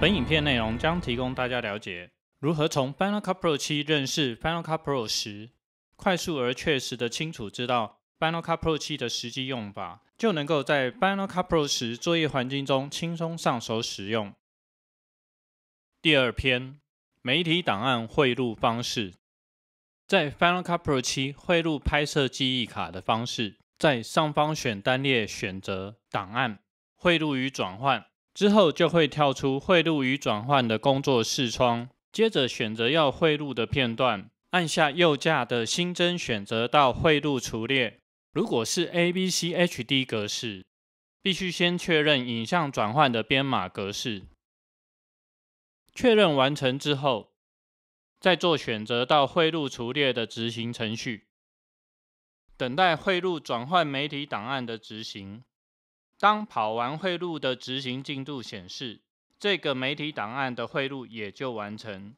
本影片内容将提供大家了解如何从 Final Cut Pro 七认识 Final Cut Pro 十，快速而确实的清楚知道 Final Cut Pro 七的实际用法，就能够在 Final Cut Pro 十作业环境中轻松上手使用。第二篇，媒体档案汇入方式，在 Final Cut Pro 七汇入拍摄记忆卡的方式，在上方选单列选择档案汇入与转换。之后就会跳出“汇入与转换”的工作视窗，接着选择要汇入的片段，按下右下的“新增”，选择到“汇入除列”。如果是 ABCHD 格式，必须先确认影像转换的编码格式。确认完成之后，再做选择到“汇入除列”的执行程序，等待汇入转换媒体档案的执行。当跑完汇入的执行进度显示，这个媒体档案的汇入也就完成。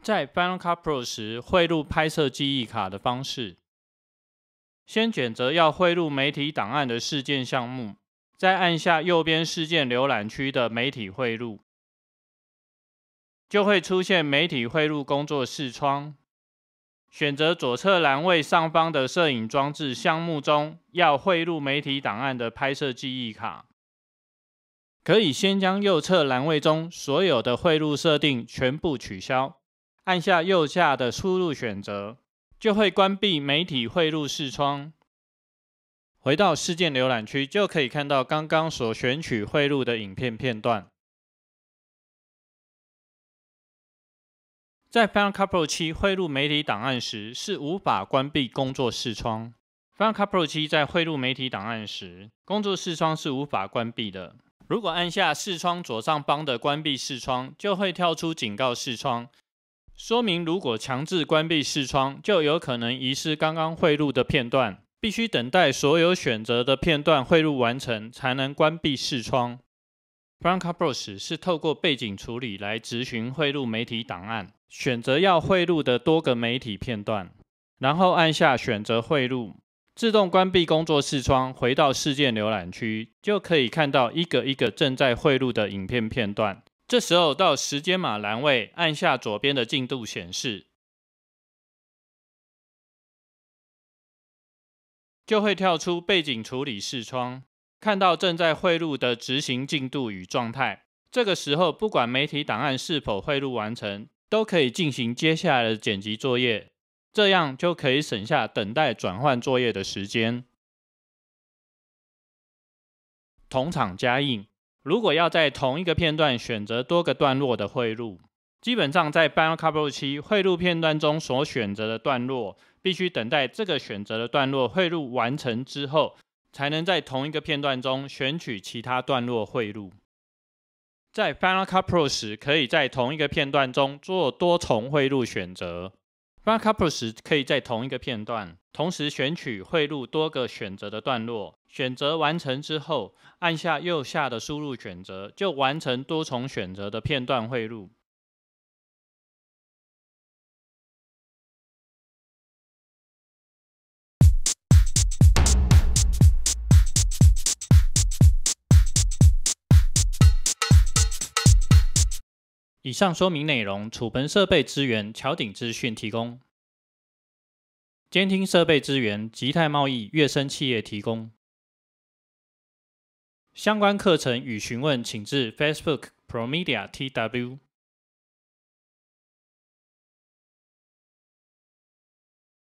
在 Final Cut Pro 时，汇入拍摄记忆卡的方式，先选择要汇入媒体档案的事件项目，再按下右边事件浏览区的媒体汇入，就会出现媒体汇入工作视窗。选择左侧栏位上方的摄影装置项目中要汇入媒体档案的拍摄记忆卡，可以先将右侧栏位中所有的汇入设定全部取消，按下右下的输入选择，就会关闭媒体汇入视窗。回到事件浏览区，就可以看到刚刚所选取汇入的影片片段。在 Final Cut Pro 7汇入媒体档案时，是无法关闭工作视窗。Final Cut Pro 7在汇入媒体档案时，工作视窗是无法关闭的。如果按下视窗左上方的关闭视窗，就会跳出警告视窗，说明如果强制关闭视窗，就有可能遗失刚刚汇入的片段。必须等待所有选择的片段汇入完成，才能关闭视窗。Final Cut Pro 是透过背景处理来执行汇入媒体档案。选择要汇入的多个媒体片段，然后按下选择汇入，自动关闭工作视窗，回到事件浏览区，就可以看到一个一个正在汇入的影片片段。这时候到时间码栏位，按下左边的进度显示，就会跳出背景处理视窗，看到正在汇入的执行进度与状态。这个时候，不管媒体档案是否汇入完成。都可以进行接下来的剪辑作业，这样就可以省下等待转换作业的时间。同场加映，如果要在同一个片段选择多个段落的汇入，基本上在 Final Cut Pro 七汇入片段中所选择的段落，必须等待这个选择的段落汇入完成之后，才能在同一个片段中选取其他段落汇入。在 Final Cut Pro 时，可以在同一个片段中做多重汇入选择。Final Cut Pro 时，可以在同一个片段同时选取汇入多个选择的段落。选择完成之后，按下右下的输入选择，就完成多重选择的片段汇入。以上说明内容，储盆设备资源桥顶资讯提供，监听设备资源吉泰贸易月升企业提供。相关课程与询问，请至 Facebook Promedia T.W。